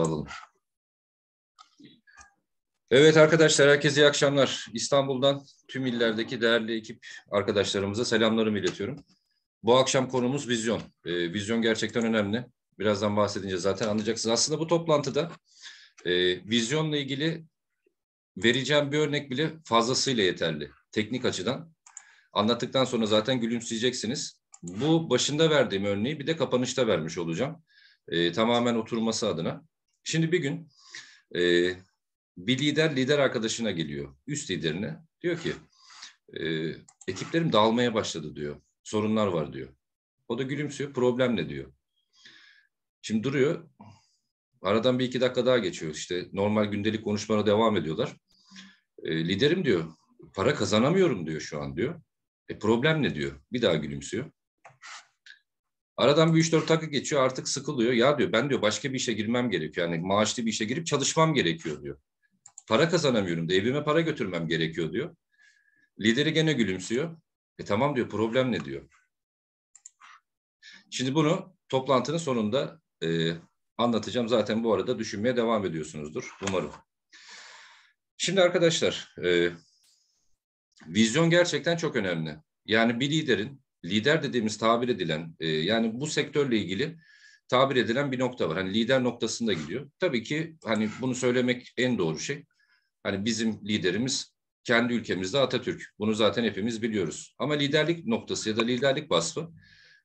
alalım. Evet arkadaşlar herkese iyi akşamlar. İstanbul'dan tüm illerdeki değerli ekip arkadaşlarımıza selamlarımı iletiyorum. Bu akşam konumuz vizyon. E, vizyon gerçekten önemli. Birazdan bahsedince zaten anlayacaksınız. Aslında bu toplantıda e, vizyonla ilgili vereceğim bir örnek bile fazlasıyla yeterli. Teknik açıdan. Anlattıktan sonra zaten gülümseyeceksiniz. Bu başında verdiğim örneği bir de kapanışta vermiş olacağım. E, tamamen oturması adına. Şimdi bir gün e, bir lider lider arkadaşına geliyor. Üst liderine diyor ki e, ekiplerim dağılmaya başladı diyor. Sorunlar var diyor. O da gülümsüyor. Problem ne diyor. Şimdi duruyor. Aradan bir iki dakika daha geçiyor. İşte normal gündelik konuşmana devam ediyorlar. E, liderim diyor. Para kazanamıyorum diyor şu an diyor. E problem ne diyor? Bir daha gülümsüyor. Aradan bir 3-4 dakika geçiyor artık sıkılıyor. Ya diyor ben diyor başka bir işe girmem gerekiyor. Yani maaşlı bir işe girip çalışmam gerekiyor diyor. Para kazanamıyorum da evime para götürmem gerekiyor diyor. Lideri gene gülümsüyor. E tamam diyor problem ne diyor. Şimdi bunu toplantının sonunda e, anlatacağım. Zaten bu arada düşünmeye devam ediyorsunuzdur umarım. Şimdi arkadaşlar e, vizyon gerçekten çok önemli. Yani bir liderin lider dediğimiz tabir edilen e, yani bu sektörle ilgili tabir edilen bir nokta var. Hani lider noktasında gidiyor. Tabii ki hani bunu söylemek en doğru şey. Hani bizim liderimiz kendi ülkemizde Atatürk. Bunu zaten hepimiz biliyoruz. Ama liderlik noktası ya da liderlik vasfı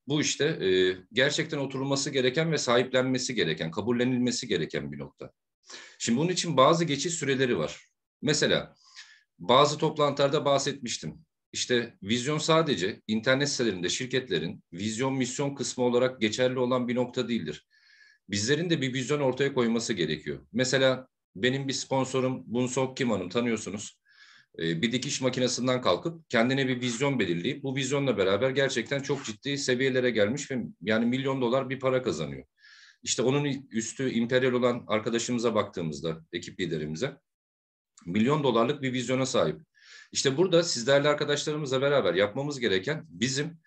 bu işte e, gerçekten oturulması gereken ve sahiplenmesi gereken, kabullenilmesi gereken bir nokta. Şimdi bunun için bazı geçiş süreleri var. Mesela bazı toplantılarda bahsetmiştim. İşte vizyon sadece internet sitelerinde şirketlerin vizyon misyon kısmı olarak geçerli olan bir nokta değildir. Bizlerin de bir vizyon ortaya koyması gerekiyor. Mesela benim bir sponsorum Bunsok Kim Hanım tanıyorsunuz. Ee, bir dikiş makinesinden kalkıp kendine bir vizyon belirleyip bu vizyonla beraber gerçekten çok ciddi seviyelere gelmiş ve yani milyon dolar bir para kazanıyor. İşte onun üstü imperial olan arkadaşımıza baktığımızda ekip liderimize milyon dolarlık bir vizyona sahip. İşte burada sizlerle arkadaşlarımızla beraber yapmamız gereken bizim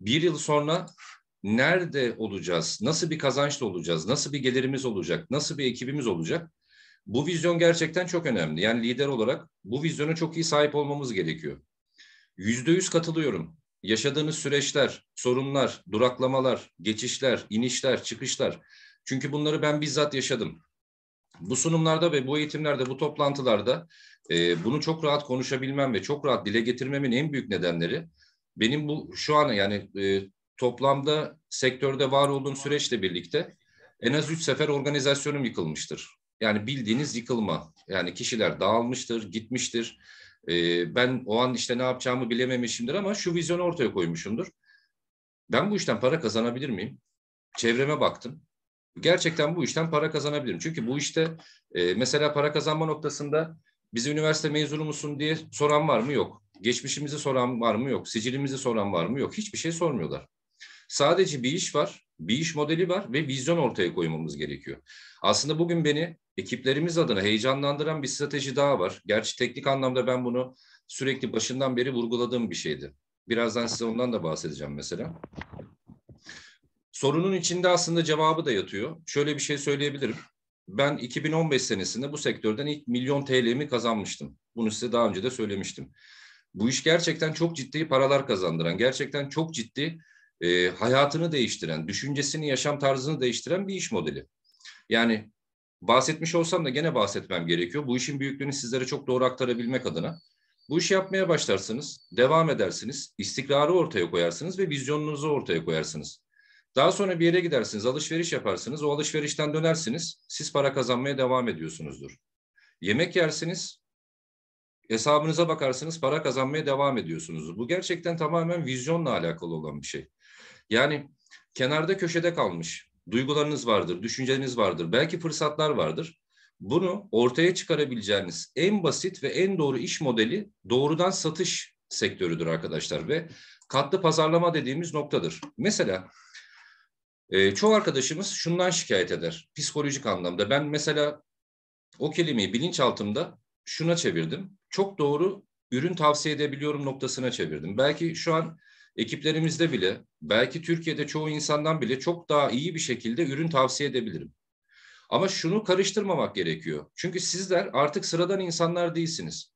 bir yıl sonra nerede olacağız, nasıl bir kazançla olacağız, nasıl bir gelirimiz olacak, nasıl bir ekibimiz olacak? Bu vizyon gerçekten çok önemli. Yani lider olarak bu vizyona çok iyi sahip olmamız gerekiyor. Yüzde yüz katılıyorum. Yaşadığınız süreçler, sorunlar, duraklamalar, geçişler, inişler, çıkışlar. Çünkü bunları ben bizzat yaşadım bu sunumlarda ve bu eğitimlerde, bu toplantılarda e, bunu çok rahat konuşabilmem ve çok rahat dile getirmemin en büyük nedenleri benim bu şu an yani e, toplamda sektörde var olduğum süreçle birlikte en az üç sefer organizasyonum yıkılmıştır. Yani bildiğiniz yıkılma. Yani kişiler dağılmıştır, gitmiştir. E, ben o an işte ne yapacağımı bilememişimdir ama şu vizyonu ortaya koymuşumdur. Ben bu işten para kazanabilir miyim? Çevreme baktım gerçekten bu işten para kazanabilirim. Çünkü bu işte e, mesela para kazanma noktasında biz üniversite mezunu musun diye soran var mı? Yok. Geçmişimizi soran var mı? Yok. Sicilimizi soran var mı? Yok. Hiçbir şey sormuyorlar. Sadece bir iş var, bir iş modeli var ve vizyon ortaya koymamız gerekiyor. Aslında bugün beni ekiplerimiz adına heyecanlandıran bir strateji daha var. Gerçi teknik anlamda ben bunu sürekli başından beri vurguladığım bir şeydi. Birazdan size ondan da bahsedeceğim mesela. Sorunun içinde aslında cevabı da yatıyor. Şöyle bir şey söyleyebilirim. Ben 2015 senesinde bu sektörden ilk milyon TL'mi kazanmıştım. Bunu size daha önce de söylemiştim. Bu iş gerçekten çok ciddi paralar kazandıran, gerçekten çok ciddi e, hayatını değiştiren, düşüncesini, yaşam tarzını değiştiren bir iş modeli. Yani bahsetmiş olsam da gene bahsetmem gerekiyor. Bu işin büyüklüğünü sizlere çok doğru aktarabilmek adına. Bu işi yapmaya başlarsınız, devam edersiniz, istikrarı ortaya koyarsınız ve vizyonunuzu ortaya koyarsınız. Daha sonra bir yere gidersiniz, alışveriş yaparsınız, o alışverişten dönersiniz, siz para kazanmaya devam ediyorsunuzdur. Yemek yersiniz, hesabınıza bakarsınız, para kazanmaya devam ediyorsunuzdur. Bu gerçekten tamamen vizyonla alakalı olan bir şey. Yani kenarda köşede kalmış, duygularınız vardır, düşünceleriniz vardır, belki fırsatlar vardır. Bunu ortaya çıkarabileceğiniz en basit ve en doğru iş modeli doğrudan satış sektörüdür arkadaşlar ve katlı pazarlama dediğimiz noktadır. Mesela e, çoğu arkadaşımız şundan şikayet eder psikolojik anlamda. Ben mesela o kelimeyi bilinçaltımda şuna çevirdim. Çok doğru ürün tavsiye edebiliyorum noktasına çevirdim. Belki şu an ekiplerimizde bile belki Türkiye'de çoğu insandan bile çok daha iyi bir şekilde ürün tavsiye edebilirim. Ama şunu karıştırmamak gerekiyor. Çünkü sizler artık sıradan insanlar değilsiniz.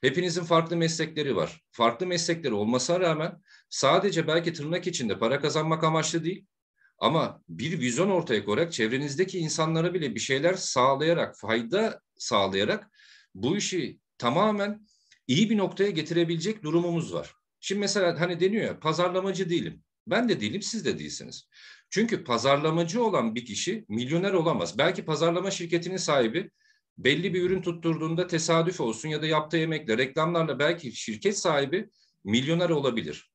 Hepinizin farklı meslekleri var. Farklı meslekleri olmasına rağmen sadece belki tırnak içinde para kazanmak amaçlı değil, ama bir vizyon ortaya koyarak çevrenizdeki insanlara bile bir şeyler sağlayarak, fayda sağlayarak bu işi tamamen iyi bir noktaya getirebilecek durumumuz var. Şimdi mesela hani deniyor ya pazarlamacı değilim. Ben de değilim, siz de değilsiniz. Çünkü pazarlamacı olan bir kişi milyoner olamaz. Belki pazarlama şirketinin sahibi belli bir ürün tutturduğunda tesadüf olsun ya da yaptığı emekle, reklamlarla belki şirket sahibi milyoner olabilir.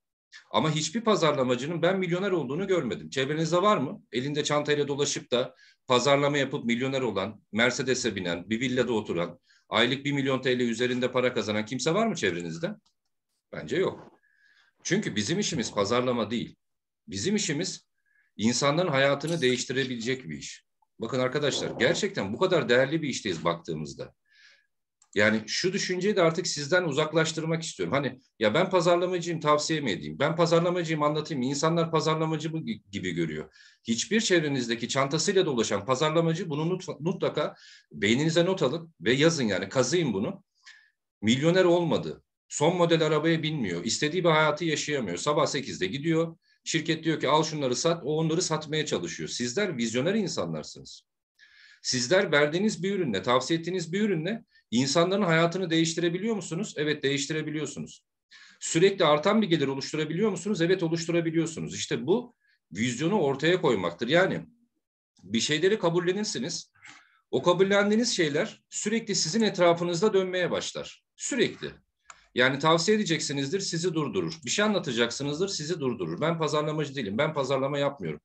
Ama hiçbir pazarlamacının ben milyoner olduğunu görmedim. Çevrenizde var mı? Elinde çantayla dolaşıp da pazarlama yapıp milyoner olan, Mercedes'e binen, bir villada oturan, aylık bir milyon TL üzerinde para kazanan kimse var mı çevrenizde? Bence yok. Çünkü bizim işimiz pazarlama değil. Bizim işimiz insanların hayatını değiştirebilecek bir iş. Bakın arkadaşlar gerçekten bu kadar değerli bir işteyiz baktığımızda. Yani şu düşünceyi de artık sizden uzaklaştırmak istiyorum. Hani ya ben pazarlamacıyım tavsiye mi edeyim? Ben pazarlamacıyım anlatayım. İnsanlar pazarlamacı gibi görüyor. Hiçbir çevrenizdeki çantasıyla dolaşan pazarlamacı bunu mutlaka beyninize not alın ve yazın yani kazıyın bunu. Milyoner olmadı. Son model arabaya binmiyor. İstediği bir hayatı yaşayamıyor. Sabah 8'de gidiyor. Şirket diyor ki al şunları sat. O onları satmaya çalışıyor. Sizler vizyoner insanlarsınız. Sizler verdiğiniz bir ürünle, tavsiye ettiğiniz bir ürünle İnsanların hayatını değiştirebiliyor musunuz? Evet değiştirebiliyorsunuz. Sürekli artan bir gelir oluşturabiliyor musunuz? Evet oluşturabiliyorsunuz. İşte bu vizyonu ortaya koymaktır. Yani bir şeyleri kabullenirsiniz. O kabullendiğiniz şeyler sürekli sizin etrafınızda dönmeye başlar. Sürekli. Yani tavsiye edeceksinizdir, sizi durdurur. Bir şey anlatacaksınızdır, sizi durdurur. Ben pazarlamacı değilim, ben pazarlama yapmıyorum.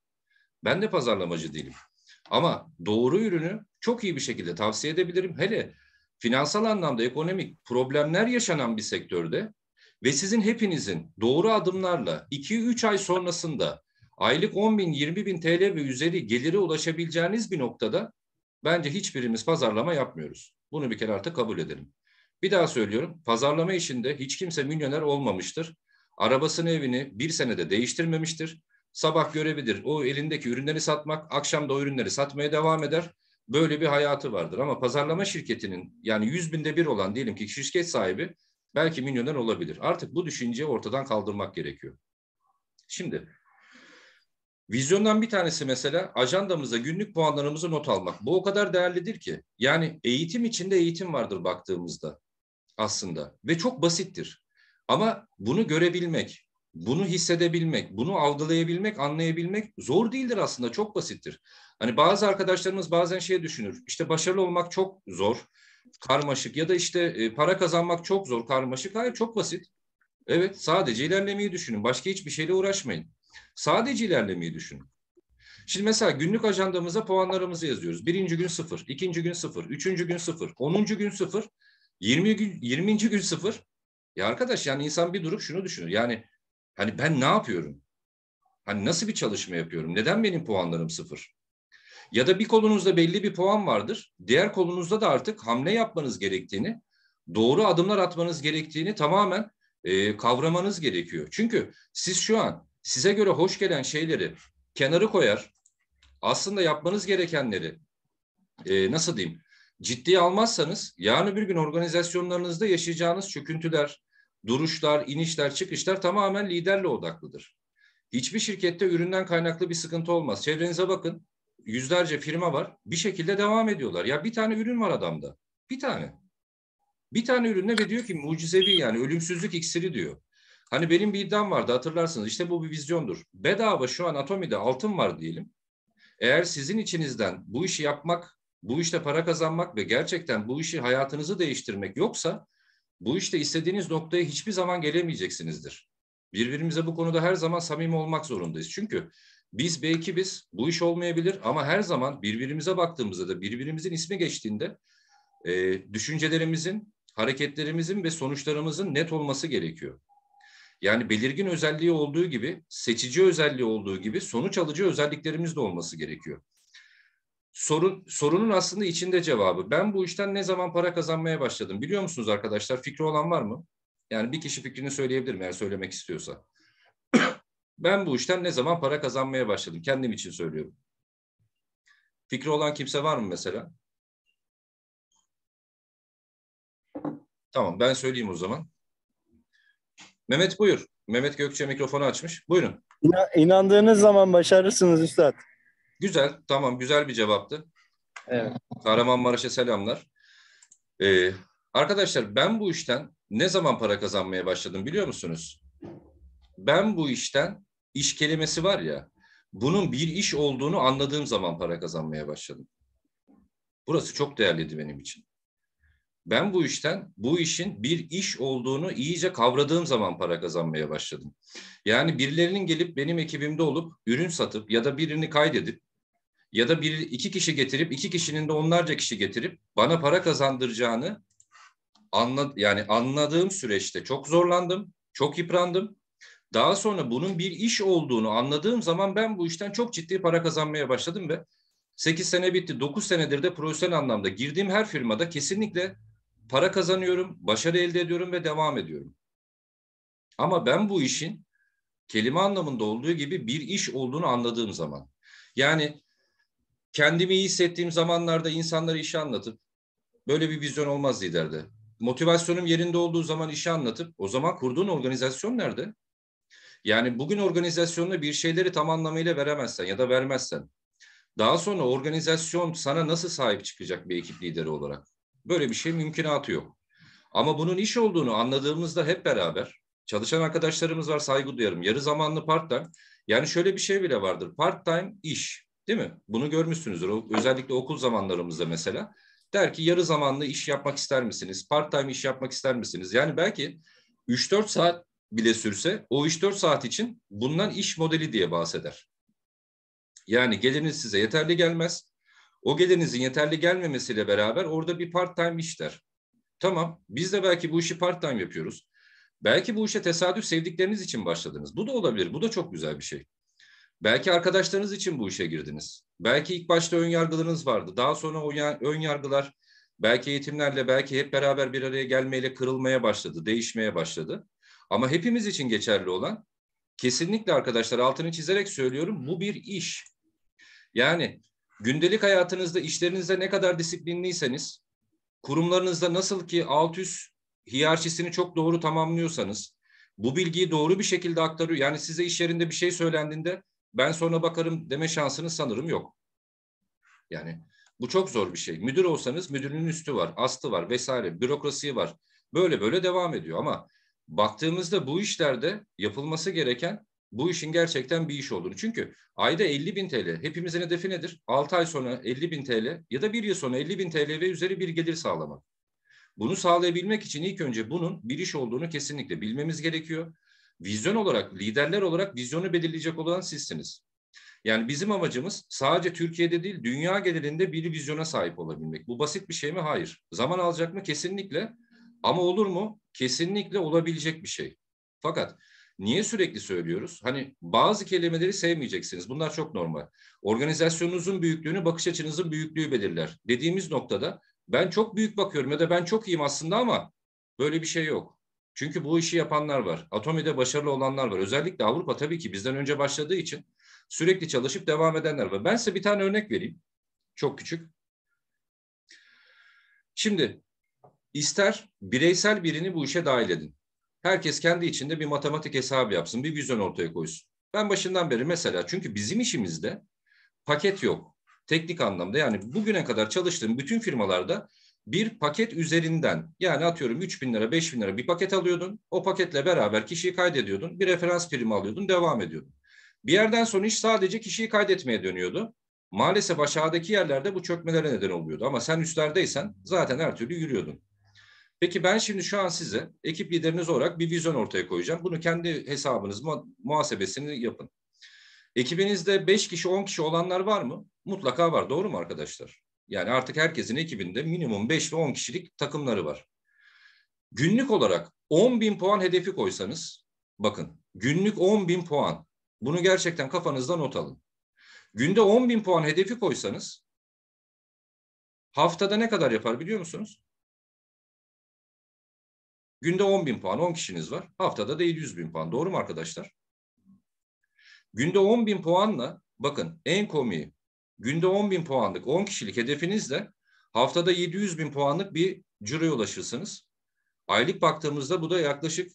Ben de pazarlamacı değilim. Ama doğru ürünü çok iyi bir şekilde tavsiye edebilirim. Hele finansal anlamda ekonomik problemler yaşanan bir sektörde ve sizin hepinizin doğru adımlarla 2-3 ay sonrasında aylık 10 bin, 20 bin TL ve üzeri gelire ulaşabileceğiniz bir noktada bence hiçbirimiz pazarlama yapmıyoruz. Bunu bir kere artık kabul edelim. Bir daha söylüyorum, pazarlama işinde hiç kimse milyoner olmamıştır. Arabasını, evini bir senede değiştirmemiştir. Sabah görevidir, o elindeki ürünleri satmak, akşam da o ürünleri satmaya devam eder böyle bir hayatı vardır. Ama pazarlama şirketinin yani yüz binde bir olan diyelim ki şirket sahibi belki milyoner olabilir. Artık bu düşünceyi ortadan kaldırmak gerekiyor. Şimdi vizyondan bir tanesi mesela ajandamıza günlük puanlarımızı not almak. Bu o kadar değerlidir ki. Yani eğitim içinde eğitim vardır baktığımızda aslında ve çok basittir. Ama bunu görebilmek, bunu hissedebilmek, bunu algılayabilmek, anlayabilmek zor değildir aslında. Çok basittir. Hani bazı arkadaşlarımız bazen şeye düşünür. İşte başarılı olmak çok zor, karmaşık ya da işte e, para kazanmak çok zor, karmaşık. Hayır çok basit. Evet sadece ilerlemeyi düşünün. Başka hiçbir şeyle uğraşmayın. Sadece ilerlemeyi düşünün. Şimdi mesela günlük ajandamıza puanlarımızı yazıyoruz. Birinci gün sıfır, ikinci gün sıfır, üçüncü gün sıfır, onuncu gün sıfır, yirmi gün, yirminci gün sıfır. Ya arkadaş yani insan bir durup şunu düşünür. Yani Hani ben ne yapıyorum? Hani nasıl bir çalışma yapıyorum? Neden benim puanlarım sıfır? Ya da bir kolunuzda belli bir puan vardır. Diğer kolunuzda da artık hamle yapmanız gerektiğini, doğru adımlar atmanız gerektiğini tamamen e, kavramanız gerekiyor. Çünkü siz şu an size göre hoş gelen şeyleri kenarı koyar, aslında yapmanız gerekenleri e, nasıl diyeyim ciddiye almazsanız yarın bir gün organizasyonlarınızda yaşayacağınız çöküntüler, duruşlar, inişler, çıkışlar tamamen liderle odaklıdır. Hiçbir şirkette üründen kaynaklı bir sıkıntı olmaz. Çevrenize bakın. Yüzlerce firma var. Bir şekilde devam ediyorlar. Ya bir tane ürün var adamda. Bir tane. Bir tane ürünle ve diyor ki mucizevi yani ölümsüzlük iksiri diyor. Hani benim bir iddiam vardı hatırlarsınız. İşte bu bir vizyondur. Bedava şu an Atomi'de altın var diyelim. Eğer sizin içinizden bu işi yapmak, bu işte para kazanmak ve gerçekten bu işi hayatınızı değiştirmek yoksa bu işte istediğiniz noktaya hiçbir zaman gelemeyeceksinizdir. Birbirimize bu konuda her zaman samimi olmak zorundayız. Çünkü biz belki biz bu iş olmayabilir ama her zaman birbirimize baktığımızda da birbirimizin ismi geçtiğinde e, düşüncelerimizin, hareketlerimizin ve sonuçlarımızın net olması gerekiyor. Yani belirgin özelliği olduğu gibi, seçici özelliği olduğu gibi sonuç alıcı özelliklerimiz de olması gerekiyor sorun sorunun aslında içinde cevabı. Ben bu işten ne zaman para kazanmaya başladım biliyor musunuz arkadaşlar? Fikri olan var mı? Yani bir kişi fikrini söyleyebilir mi eğer söylemek istiyorsa. ben bu işten ne zaman para kazanmaya başladım? Kendim için söylüyorum. Fikri olan kimse var mı mesela? Tamam ben söyleyeyim o zaman. Mehmet buyur. Mehmet Gökçe mikrofonu açmış. Buyurun. İnandığınız zaman başarırsınız Üstad. Güzel, tamam güzel bir cevaptı. Evet. Kahramanmaraş'a selamlar. Ee, arkadaşlar ben bu işten ne zaman para kazanmaya başladım biliyor musunuz? Ben bu işten iş kelimesi var ya, bunun bir iş olduğunu anladığım zaman para kazanmaya başladım. Burası çok değerliydi benim için. Ben bu işten, bu işin bir iş olduğunu iyice kavradığım zaman para kazanmaya başladım. Yani birilerinin gelip benim ekibimde olup ürün satıp ya da birini kaydedip ya da bir iki kişi getirip iki kişinin de onlarca kişi getirip bana para kazandıracağını anla, yani anladığım süreçte çok zorlandım, çok yıprandım. Daha sonra bunun bir iş olduğunu anladığım zaman ben bu işten çok ciddi para kazanmaya başladım ve 8 sene bitti. 9 senedir de profesyonel anlamda girdiğim her firmada kesinlikle para kazanıyorum, başarı elde ediyorum ve devam ediyorum. Ama ben bu işin kelime anlamında olduğu gibi bir iş olduğunu anladığım zaman. Yani kendimi iyi hissettiğim zamanlarda insanlara işi anlatıp böyle bir vizyon olmaz liderde. Motivasyonum yerinde olduğu zaman işi anlatıp o zaman kurduğun organizasyon nerede? Yani bugün organizasyonla bir şeyleri tam anlamıyla veremezsen ya da vermezsen daha sonra organizasyon sana nasıl sahip çıkacak bir ekip lideri olarak? Böyle bir şey mümkünatı yok. Ama bunun iş olduğunu anladığımızda hep beraber çalışan arkadaşlarımız var saygı duyarım. Yarı zamanlı part time. Yani şöyle bir şey bile vardır. Part time iş. Değil mi? Bunu görmüşsünüzdür. O, özellikle okul zamanlarımızda mesela. Der ki yarı zamanlı iş yapmak ister misiniz? Part time iş yapmak ister misiniz? Yani belki 3-4 saat bile sürse o 3-4 saat için bundan iş modeli diye bahseder. Yani geliriniz size yeterli gelmez. O gelirinizin yeterli gelmemesiyle beraber orada bir part time iş der. Tamam biz de belki bu işi part time yapıyoruz. Belki bu işe tesadüf sevdikleriniz için başladınız. Bu da olabilir. Bu da çok güzel bir şey. Belki arkadaşlarınız için bu işe girdiniz. Belki ilk başta ön yargılarınız vardı. Daha sonra o ön yargılar belki eğitimlerle, belki hep beraber bir araya gelmeyle kırılmaya başladı, değişmeye başladı. Ama hepimiz için geçerli olan kesinlikle arkadaşlar altını çizerek söylüyorum bu bir iş. Yani gündelik hayatınızda işlerinizde ne kadar disiplinliyseniz, kurumlarınızda nasıl ki alt üst hiyerarşisini çok doğru tamamlıyorsanız, bu bilgiyi doğru bir şekilde aktarıyor. Yani size iş yerinde bir şey söylendiğinde ben sonra bakarım deme şansınız sanırım yok. Yani bu çok zor bir şey. Müdür olsanız müdürünün üstü var, astı var vesaire, bürokrasi var. Böyle böyle devam ediyor ama baktığımızda bu işlerde yapılması gereken bu işin gerçekten bir iş olduğunu. Çünkü ayda 50 bin TL, hepimizin hedefi nedir? 6 ay sonra 50 bin TL ya da bir yıl sonra 50 bin TL ve üzeri bir gelir sağlamak. Bunu sağlayabilmek için ilk önce bunun bir iş olduğunu kesinlikle bilmemiz gerekiyor vizyon olarak, liderler olarak vizyonu belirleyecek olan sizsiniz. Yani bizim amacımız sadece Türkiye'de değil dünya genelinde bir vizyona sahip olabilmek. Bu basit bir şey mi? Hayır. Zaman alacak mı? Kesinlikle. Ama olur mu? Kesinlikle olabilecek bir şey. Fakat niye sürekli söylüyoruz? Hani bazı kelimeleri sevmeyeceksiniz. Bunlar çok normal. Organizasyonunuzun büyüklüğünü bakış açınızın büyüklüğü belirler. Dediğimiz noktada ben çok büyük bakıyorum ya da ben çok iyiyim aslında ama böyle bir şey yok. Çünkü bu işi yapanlar var. Atomi'de başarılı olanlar var. Özellikle Avrupa tabii ki bizden önce başladığı için sürekli çalışıp devam edenler var. Ben size bir tane örnek vereyim. Çok küçük. Şimdi ister bireysel birini bu işe dahil edin. Herkes kendi içinde bir matematik hesabı yapsın, bir vizyon ortaya koysun. Ben başından beri mesela çünkü bizim işimizde paket yok. Teknik anlamda yani bugüne kadar çalıştığım bütün firmalarda bir paket üzerinden yani atıyorum 3 bin lira 5 bin lira bir paket alıyordun. O paketle beraber kişiyi kaydediyordun. Bir referans primi alıyordun devam ediyordun. Bir yerden sonra iş sadece kişiyi kaydetmeye dönüyordu. Maalesef aşağıdaki yerlerde bu çökmelere neden oluyordu. Ama sen üstlerdeysen zaten her türlü yürüyordun. Peki ben şimdi şu an size ekip lideriniz olarak bir vizyon ortaya koyacağım. Bunu kendi hesabınız muhasebesini yapın. Ekibinizde 5 kişi 10 kişi olanlar var mı? Mutlaka var. Doğru mu arkadaşlar? Yani artık herkesin ekibinde minimum 5 ve 10 kişilik takımları var. Günlük olarak 10 bin puan hedefi koysanız bakın günlük 10 bin puan bunu gerçekten kafanızda not alın. Günde 10 bin puan hedefi koysanız haftada ne kadar yapar biliyor musunuz? Günde 10 bin puan 10 kişiniz var. Haftada da 700 bin puan. Doğru mu arkadaşlar? Günde 10 bin puanla bakın en komiği günde 10 bin puanlık 10 kişilik hedefinizle haftada 700 bin puanlık bir ciroya ulaşırsınız. Aylık baktığımızda bu da yaklaşık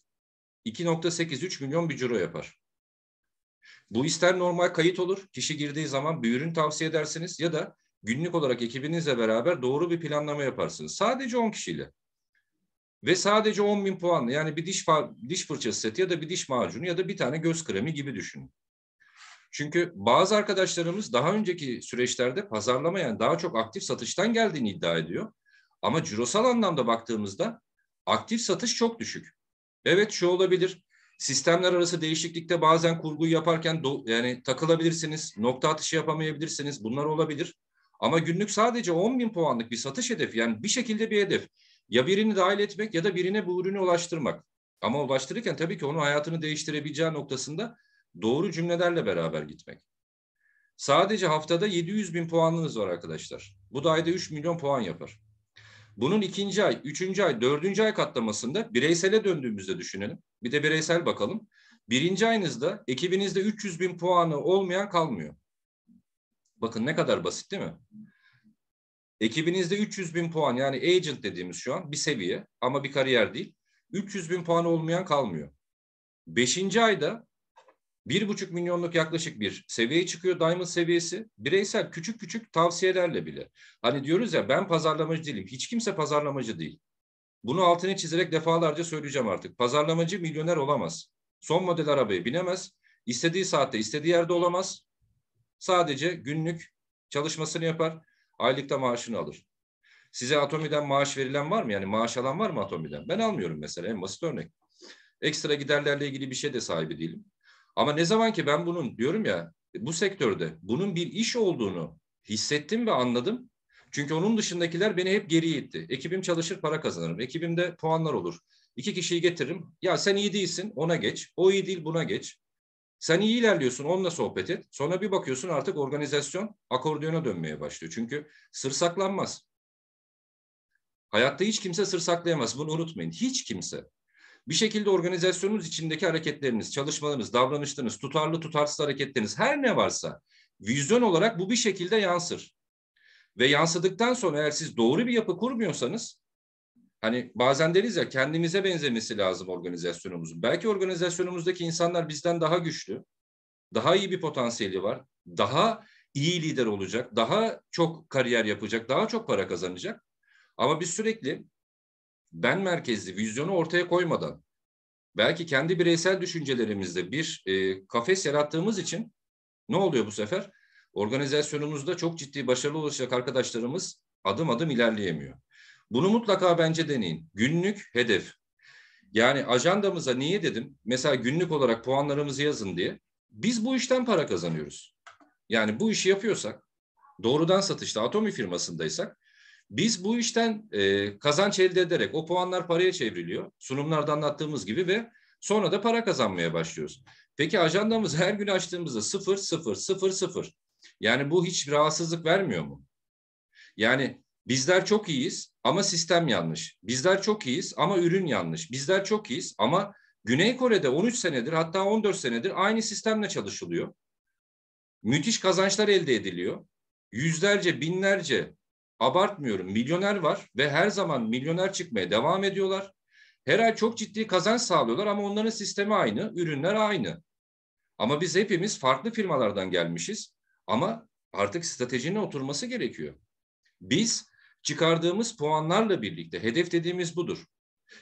2.83 milyon bir ciro yapar. Bu ister normal kayıt olur, kişi girdiği zaman bir ürün tavsiye edersiniz ya da günlük olarak ekibinizle beraber doğru bir planlama yaparsınız. Sadece 10 kişiyle. Ve sadece 10 bin puanlı yani bir diş, diş fırçası seti ya da bir diş macunu ya da bir tane göz kremi gibi düşünün. Çünkü bazı arkadaşlarımız daha önceki süreçlerde pazarlama yani daha çok aktif satıştan geldiğini iddia ediyor. Ama cirosal anlamda baktığımızda aktif satış çok düşük. Evet şu olabilir. Sistemler arası değişiklikte bazen kurguyu yaparken do- yani takılabilirsiniz, nokta atışı yapamayabilirsiniz. Bunlar olabilir. Ama günlük sadece 10 bin puanlık bir satış hedefi yani bir şekilde bir hedef. Ya birini dahil etmek ya da birine bu ürünü ulaştırmak. Ama ulaştırırken tabii ki onun hayatını değiştirebileceği noktasında doğru cümlelerle beraber gitmek. Sadece haftada 700 bin puanınız var arkadaşlar. Bu da ayda 3 milyon puan yapar. Bunun ikinci ay, üçüncü ay, dördüncü ay katlamasında bireysele döndüğümüzde düşünelim. Bir de bireysel bakalım. Birinci ayınızda ekibinizde 300 bin puanı olmayan kalmıyor. Bakın ne kadar basit değil mi? Ekibinizde 300 bin puan yani agent dediğimiz şu an bir seviye ama bir kariyer değil. 300 bin puan olmayan kalmıyor. Beşinci ayda bir buçuk milyonluk yaklaşık bir seviyeye çıkıyor Diamond seviyesi. Bireysel küçük küçük tavsiyelerle bile. Hani diyoruz ya ben pazarlamacı değilim. Hiç kimse pazarlamacı değil. Bunu altını çizerek defalarca söyleyeceğim artık. Pazarlamacı milyoner olamaz. Son model arabaya binemez. İstediği saatte istediği yerde olamaz. Sadece günlük çalışmasını yapar. Aylıkta maaşını alır. Size Atomi'den maaş verilen var mı? Yani maaş alan var mı Atomi'den? Ben almıyorum mesela en basit örnek. Ekstra giderlerle ilgili bir şey de sahibi değilim. Ama ne zaman ki ben bunun diyorum ya bu sektörde bunun bir iş olduğunu hissettim ve anladım. Çünkü onun dışındakiler beni hep geri itti. Ekibim çalışır para kazanırım. Ekibimde puanlar olur. İki kişiyi getiririm. Ya sen iyi değilsin ona geç. O iyi değil buna geç. Sen iyi ilerliyorsun onunla sohbet et. Sonra bir bakıyorsun artık organizasyon akordiyona dönmeye başlıyor. Çünkü sır saklanmaz. Hayatta hiç kimse sır saklayamaz. Bunu unutmayın. Hiç kimse. Bir şekilde organizasyonunuz içindeki hareketleriniz, çalışmalarınız, davranışlarınız, tutarlı tutarsız hareketleriniz her ne varsa vizyon olarak bu bir şekilde yansır. Ve yansıdıktan sonra eğer siz doğru bir yapı kurmuyorsanız hani bazen deriz ya kendimize benzemesi lazım organizasyonumuzun. Belki organizasyonumuzdaki insanlar bizden daha güçlü, daha iyi bir potansiyeli var, daha iyi lider olacak, daha çok kariyer yapacak, daha çok para kazanacak. Ama biz sürekli ben merkezli vizyonu ortaya koymadan belki kendi bireysel düşüncelerimizde bir e, kafes yarattığımız için ne oluyor bu sefer? Organizasyonumuzda çok ciddi başarılı olacak arkadaşlarımız adım adım ilerleyemiyor. Bunu mutlaka bence deneyin. Günlük hedef. Yani ajandamıza niye dedim? Mesela günlük olarak puanlarımızı yazın diye. Biz bu işten para kazanıyoruz. Yani bu işi yapıyorsak, doğrudan satışta Atomi firmasındaysak biz bu işten e, kazanç elde ederek o puanlar paraya çevriliyor. Sunumlarda anlattığımız gibi ve sonra da para kazanmaya başlıyoruz. Peki ajandamız her gün açtığımızda sıfır sıfır sıfır sıfır. Yani bu hiç rahatsızlık vermiyor mu? Yani bizler çok iyiyiz ama sistem yanlış. Bizler çok iyiyiz ama ürün yanlış. Bizler çok iyiyiz ama Güney Kore'de 13 senedir hatta 14 senedir aynı sistemle çalışılıyor. Müthiş kazançlar elde ediliyor. Yüzlerce, binlerce abartmıyorum milyoner var ve her zaman milyoner çıkmaya devam ediyorlar. Her ay çok ciddi kazanç sağlıyorlar ama onların sistemi aynı, ürünler aynı. Ama biz hepimiz farklı firmalardan gelmişiz ama artık stratejinin oturması gerekiyor. Biz çıkardığımız puanlarla birlikte hedef dediğimiz budur.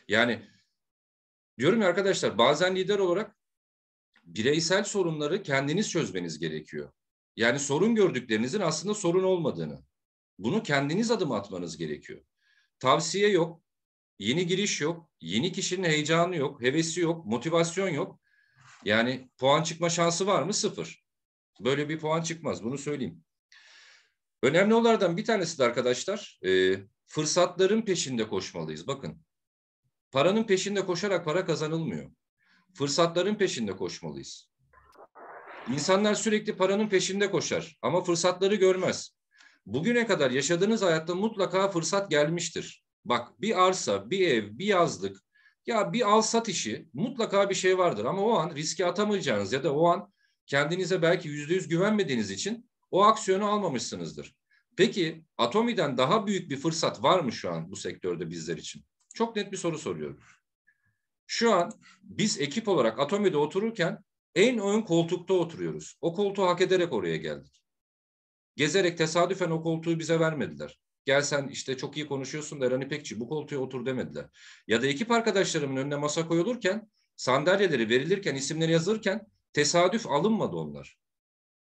Yani diyorum ya arkadaşlar bazen lider olarak bireysel sorunları kendiniz çözmeniz gerekiyor. Yani sorun gördüklerinizin aslında sorun olmadığını. Bunu kendiniz adım atmanız gerekiyor. Tavsiye yok, yeni giriş yok, yeni kişinin heyecanı yok, hevesi yok, motivasyon yok. Yani puan çıkma şansı var mı? Sıfır. Böyle bir puan çıkmaz bunu söyleyeyim. Önemli olardan bir tanesi de arkadaşlar e, fırsatların peşinde koşmalıyız. Bakın paranın peşinde koşarak para kazanılmıyor. Fırsatların peşinde koşmalıyız. İnsanlar sürekli paranın peşinde koşar ama fırsatları görmez. Bugüne kadar yaşadığınız hayatta mutlaka fırsat gelmiştir. Bak bir arsa, bir ev, bir yazlık ya bir al sat işi mutlaka bir şey vardır ama o an riske atamayacağınız ya da o an kendinize belki yüzde yüz güvenmediğiniz için o aksiyonu almamışsınızdır. Peki Atomi'den daha büyük bir fırsat var mı şu an bu sektörde bizler için? Çok net bir soru soruyorum. Şu an biz ekip olarak Atomi'de otururken en ön koltukta oturuyoruz. O koltuğu hak ederek oraya geldik. Gezerek tesadüfen o koltuğu bize vermediler. Gel sen işte çok iyi konuşuyorsun da Erhan İpekçi bu koltuğa otur demediler. Ya da ekip arkadaşlarımın önüne masa koyulurken sandalyeleri verilirken isimleri yazılırken tesadüf alınmadı onlar.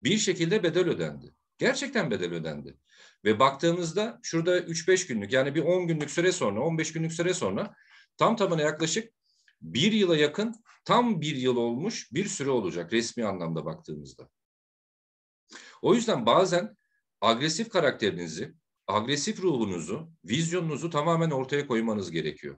Bir şekilde bedel ödendi. Gerçekten bedel ödendi. Ve baktığımızda şurada 3-5 günlük yani bir 10 günlük süre sonra 15 günlük süre sonra tam tamına yaklaşık bir yıla yakın tam bir yıl olmuş bir süre olacak resmi anlamda baktığımızda. O yüzden bazen agresif karakterinizi, agresif ruhunuzu, vizyonunuzu tamamen ortaya koymanız gerekiyor.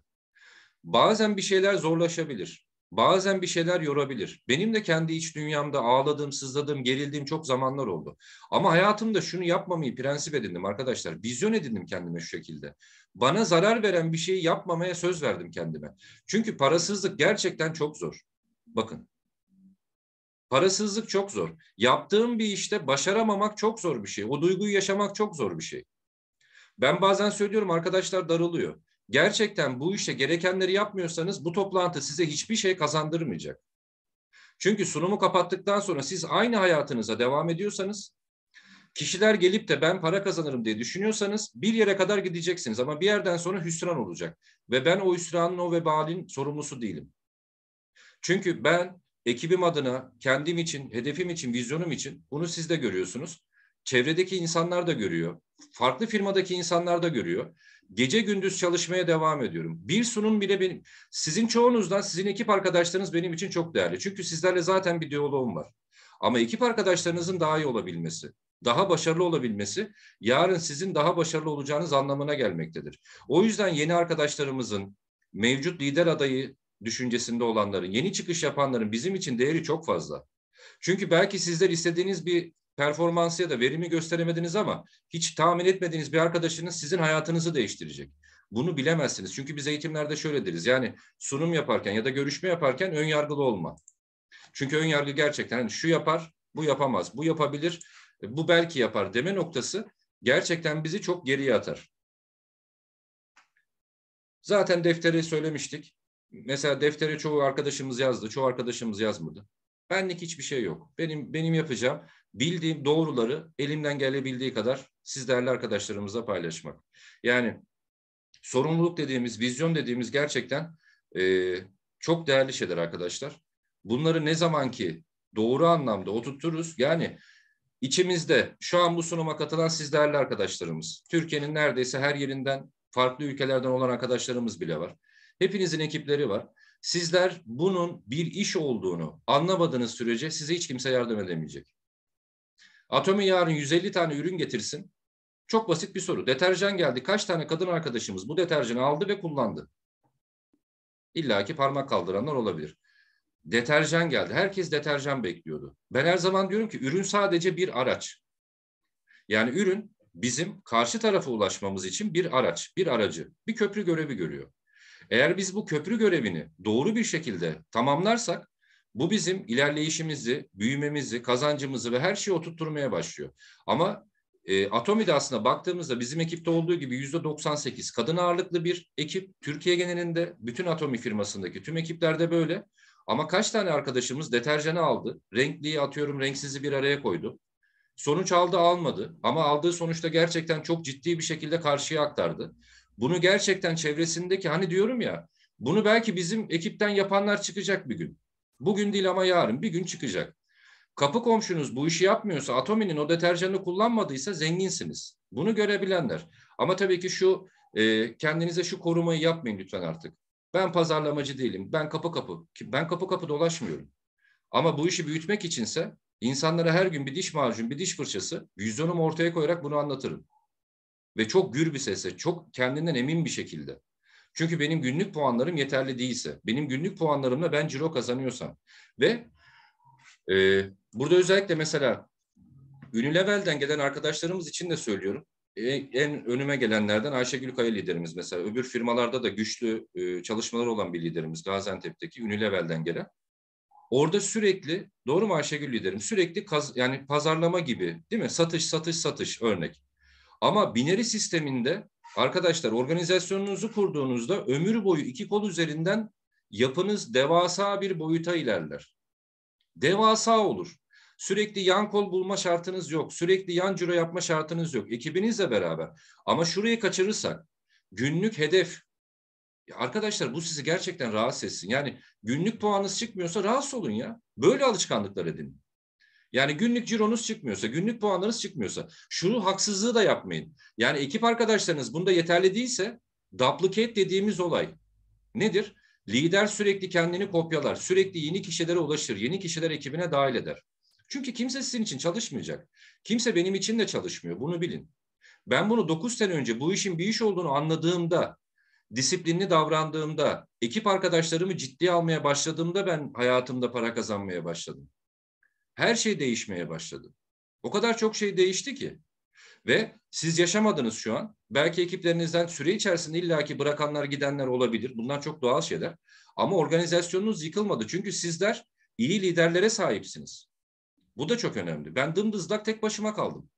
Bazen bir şeyler zorlaşabilir. Bazen bir şeyler yorabilir. Benim de kendi iç dünyamda ağladığım, sızladığım, gerildiğim çok zamanlar oldu. Ama hayatımda şunu yapmamayı prensip edindim arkadaşlar. Vizyon edindim kendime şu şekilde. Bana zarar veren bir şeyi yapmamaya söz verdim kendime. Çünkü parasızlık gerçekten çok zor. Bakın Parasızlık çok zor. Yaptığım bir işte başaramamak çok zor bir şey. O duyguyu yaşamak çok zor bir şey. Ben bazen söylüyorum arkadaşlar darılıyor. Gerçekten bu işe gerekenleri yapmıyorsanız bu toplantı size hiçbir şey kazandırmayacak. Çünkü sunumu kapattıktan sonra siz aynı hayatınıza devam ediyorsanız kişiler gelip de ben para kazanırım diye düşünüyorsanız bir yere kadar gideceksiniz ama bir yerden sonra hüsran olacak. Ve ben o hüsranın o vebalin sorumlusu değilim. Çünkü ben ekibim adına, kendim için, hedefim için, vizyonum için bunu siz de görüyorsunuz. Çevredeki insanlar da görüyor. Farklı firmadaki insanlar da görüyor. Gece gündüz çalışmaya devam ediyorum. Bir sunum bile benim, sizin çoğunuzdan, sizin ekip arkadaşlarınız benim için çok değerli. Çünkü sizlerle zaten bir diyaloğum var. Ama ekip arkadaşlarınızın daha iyi olabilmesi, daha başarılı olabilmesi yarın sizin daha başarılı olacağınız anlamına gelmektedir. O yüzden yeni arkadaşlarımızın, mevcut lider adayı düşüncesinde olanların, yeni çıkış yapanların bizim için değeri çok fazla. Çünkü belki sizler istediğiniz bir performansı ya da verimi gösteremediniz ama hiç tahmin etmediğiniz bir arkadaşınız sizin hayatınızı değiştirecek. Bunu bilemezsiniz. Çünkü biz eğitimlerde şöyle deriz. Yani sunum yaparken ya da görüşme yaparken ön yargılı olma. Çünkü ön yargı gerçekten şu yapar, bu yapamaz, bu yapabilir, bu belki yapar deme noktası gerçekten bizi çok geriye atar. Zaten defteri söylemiştik. Mesela deftere çoğu arkadaşımız yazdı, çoğu arkadaşımız yazmadı. Benlik hiçbir şey yok. Benim benim yapacağım bildiğim doğruları elimden gelebildiği kadar sizlerle arkadaşlarımızla paylaşmak. Yani sorumluluk dediğimiz, vizyon dediğimiz gerçekten e, çok değerli şeyler arkadaşlar. Bunları ne zaman ki doğru anlamda oturturuz yani içimizde şu an bu sunuma katılan siz arkadaşlarımız, Türkiye'nin neredeyse her yerinden farklı ülkelerden olan arkadaşlarımız bile var. Hepinizin ekipleri var. Sizler bunun bir iş olduğunu anlamadığınız sürece size hiç kimse yardım edemeyecek. Atomi yarın 150 tane ürün getirsin. Çok basit bir soru. Deterjan geldi. Kaç tane kadın arkadaşımız bu deterjanı aldı ve kullandı? İlla ki parmak kaldıranlar olabilir. Deterjan geldi. Herkes deterjan bekliyordu. Ben her zaman diyorum ki ürün sadece bir araç. Yani ürün bizim karşı tarafa ulaşmamız için bir araç, bir aracı, bir köprü görevi görüyor. Eğer biz bu köprü görevini doğru bir şekilde tamamlarsak bu bizim ilerleyişimizi, büyümemizi, kazancımızı ve her şeyi oturtturmaya başlıyor. Ama e, Atomi'de aslında baktığımızda bizim ekipte olduğu gibi yüzde 98 kadın ağırlıklı bir ekip. Türkiye genelinde bütün Atomi firmasındaki tüm ekiplerde böyle. Ama kaç tane arkadaşımız deterjanı aldı, renkliyi atıyorum renksizi bir araya koydu. Sonuç aldı almadı ama aldığı sonuçta gerçekten çok ciddi bir şekilde karşıya aktardı. Bunu gerçekten çevresindeki hani diyorum ya bunu belki bizim ekipten yapanlar çıkacak bir gün. Bugün değil ama yarın bir gün çıkacak. Kapı komşunuz bu işi yapmıyorsa, Atomi'nin o deterjanı kullanmadıysa zenginsiniz. Bunu görebilenler. Ama tabii ki şu e, kendinize şu korumayı yapmayın lütfen artık. Ben pazarlamacı değilim. Ben kapı kapı. Ben kapı kapı dolaşmıyorum. Ama bu işi büyütmek içinse insanlara her gün bir diş macun, bir diş fırçası, vizyonumu ortaya koyarak bunu anlatırım ve çok gür bir sesle, çok kendinden emin bir şekilde. Çünkü benim günlük puanlarım yeterli değilse, benim günlük puanlarımla ben ciro kazanıyorsam ve e, burada özellikle mesela Unilevel'den gelen arkadaşlarımız için de söylüyorum. E, en önüme gelenlerden Ayşegül Kaya liderimiz mesela. Öbür firmalarda da güçlü e, çalışmalar olan bir liderimiz Gaziantep'teki Unilevel'den gelen. Orada sürekli, doğru mu Ayşegül liderim? Sürekli kaz, yani pazarlama gibi değil mi? Satış, satış, satış örnek. Ama bineri sisteminde arkadaşlar organizasyonunuzu kurduğunuzda ömür boyu iki kol üzerinden yapınız devasa bir boyuta ilerler. Devasa olur. Sürekli yan kol bulma şartınız yok. Sürekli yan ciro yapma şartınız yok. Ekibinizle beraber. Ama şurayı kaçırırsak günlük hedef Arkadaşlar bu sizi gerçekten rahatsız etsin. Yani günlük puanınız çıkmıyorsa rahatsız olun ya. Böyle alışkanlıklar edin. Yani günlük cironuz çıkmıyorsa, günlük puanlarınız çıkmıyorsa şunu haksızlığı da yapmayın. Yani ekip arkadaşlarınız bunda yeterli değilse duplicate dediğimiz olay nedir? Lider sürekli kendini kopyalar, sürekli yeni kişilere ulaşır, yeni kişiler ekibine dahil eder. Çünkü kimse sizin için çalışmayacak. Kimse benim için de çalışmıyor. Bunu bilin. Ben bunu 9 sene önce bu işin bir iş olduğunu anladığımda, disiplinli davrandığımda, ekip arkadaşlarımı ciddiye almaya başladığımda ben hayatımda para kazanmaya başladım her şey değişmeye başladı. O kadar çok şey değişti ki. Ve siz yaşamadınız şu an. Belki ekiplerinizden süre içerisinde illaki bırakanlar gidenler olabilir. Bunlar çok doğal şeyler. Ama organizasyonunuz yıkılmadı. Çünkü sizler iyi liderlere sahipsiniz. Bu da çok önemli. Ben dımdızlak tek başıma kaldım.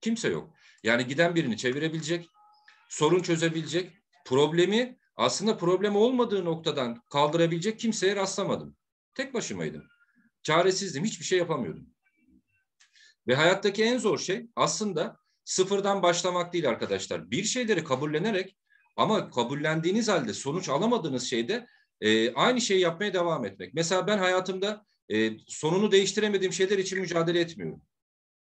Kimse yok. Yani giden birini çevirebilecek, sorun çözebilecek, problemi aslında problem olmadığı noktadan kaldırabilecek kimseye rastlamadım. Tek başımaydım. Çaresizdim. Hiçbir şey yapamıyordum. Ve hayattaki en zor şey aslında sıfırdan başlamak değil arkadaşlar. Bir şeyleri kabullenerek ama kabullendiğiniz halde sonuç alamadığınız şeyde e, aynı şeyi yapmaya devam etmek. Mesela ben hayatımda e, sonunu değiştiremediğim şeyler için mücadele etmiyorum.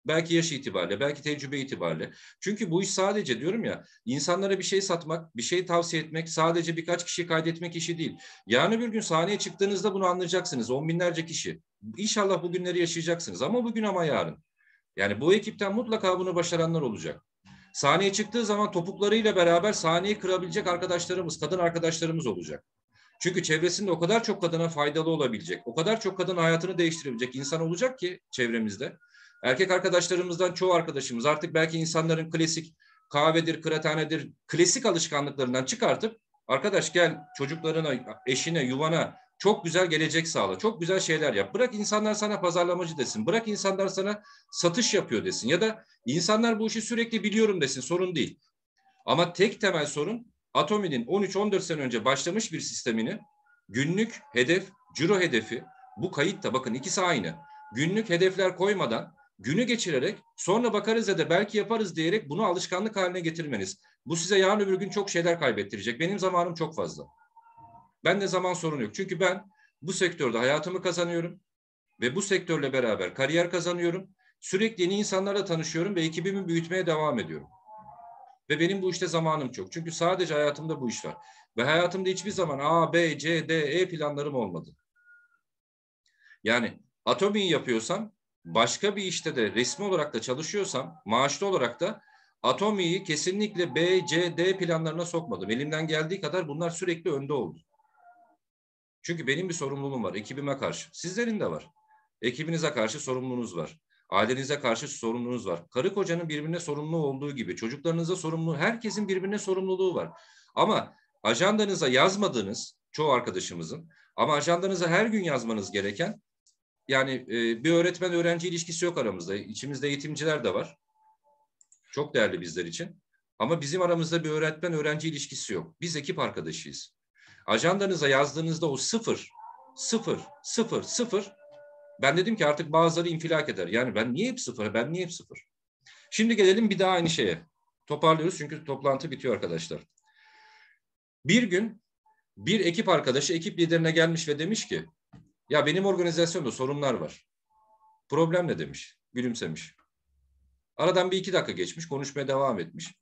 Belki yaş itibariyle, belki tecrübe itibariyle. Çünkü bu iş sadece diyorum ya insanlara bir şey satmak, bir şey tavsiye etmek sadece birkaç kişi kaydetmek işi değil. Yani bir gün sahneye çıktığınızda bunu anlayacaksınız. On binlerce kişi. İnşallah bugünleri yaşayacaksınız ama bugün ama yarın. Yani bu ekipten mutlaka bunu başaranlar olacak. Sahneye çıktığı zaman topuklarıyla beraber sahneyi kırabilecek arkadaşlarımız, kadın arkadaşlarımız olacak. Çünkü çevresinde o kadar çok kadına faydalı olabilecek, o kadar çok kadın hayatını değiştirebilecek insan olacak ki çevremizde. Erkek arkadaşlarımızdan çoğu arkadaşımız artık belki insanların klasik kahvedir, kıraathanedir, klasik alışkanlıklarından çıkartıp arkadaş gel çocuklarına, eşine, yuvana çok güzel gelecek sağla. Çok güzel şeyler yap. Bırak insanlar sana pazarlamacı desin. Bırak insanlar sana satış yapıyor desin. Ya da insanlar bu işi sürekli biliyorum desin. Sorun değil. Ama tek temel sorun Atomi'nin 13-14 sene önce başlamış bir sistemini günlük hedef, ciro hedefi bu kayıtta bakın ikisi aynı. Günlük hedefler koymadan günü geçirerek sonra bakarız ya da belki yaparız diyerek bunu alışkanlık haline getirmeniz. Bu size yarın öbür gün çok şeyler kaybettirecek. Benim zamanım çok fazla. Ben de zaman sorun yok. Çünkü ben bu sektörde hayatımı kazanıyorum ve bu sektörle beraber kariyer kazanıyorum. Sürekli yeni insanlarla tanışıyorum ve ekibimi büyütmeye devam ediyorum. Ve benim bu işte zamanım çok. Çünkü sadece hayatımda bu iş var. Ve hayatımda hiçbir zaman A, B, C, D, E planlarım olmadı. Yani Atomi'yi yapıyorsam başka bir işte de resmi olarak da çalışıyorsam maaşlı olarak da Atomi'yi kesinlikle B, C, D planlarına sokmadım. Elimden geldiği kadar bunlar sürekli önde oldu. Çünkü benim bir sorumluluğum var ekibime karşı. Sizlerin de var. Ekibinize karşı sorumluluğunuz var. Ailenize karşı sorumluluğunuz var. Karı kocanın birbirine sorumlu olduğu gibi çocuklarınıza sorumlu, herkesin birbirine sorumluluğu var. Ama ajandanıza yazmadığınız çoğu arkadaşımızın ama ajandanıza her gün yazmanız gereken yani e, bir öğretmen öğrenci ilişkisi yok aramızda. İçimizde eğitimciler de var. Çok değerli bizler için. Ama bizim aramızda bir öğretmen öğrenci ilişkisi yok. Biz ekip arkadaşıyız. Ajandanıza yazdığınızda o sıfır, sıfır, sıfır, sıfır. Ben dedim ki artık bazıları infilak eder. Yani ben niye hep sıfır, ben niye hep sıfır? Şimdi gelelim bir daha aynı şeye. Toparlıyoruz çünkü toplantı bitiyor arkadaşlar. Bir gün bir ekip arkadaşı ekip liderine gelmiş ve demiş ki ya benim organizasyonda sorunlar var. Problem ne demiş? Gülümsemiş. Aradan bir iki dakika geçmiş, konuşmaya devam etmiş.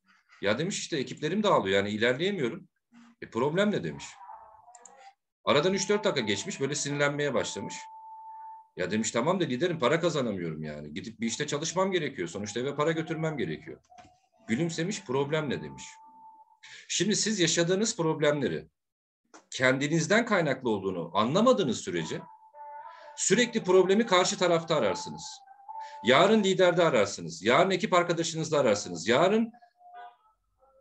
Ya demiş işte ekiplerim dağılıyor yani ilerleyemiyorum. E problem ne demiş? Aradan 3-4 dakika geçmiş böyle sinirlenmeye başlamış. Ya demiş tamam da liderim para kazanamıyorum yani. Gidip bir işte çalışmam gerekiyor. Sonuçta eve para götürmem gerekiyor. Gülümsemiş problem ne demiş. Şimdi siz yaşadığınız problemleri kendinizden kaynaklı olduğunu anlamadığınız sürece Sürekli problemi karşı tarafta ararsınız. Yarın liderde ararsınız. Yarın ekip arkadaşınızla ararsınız. Yarın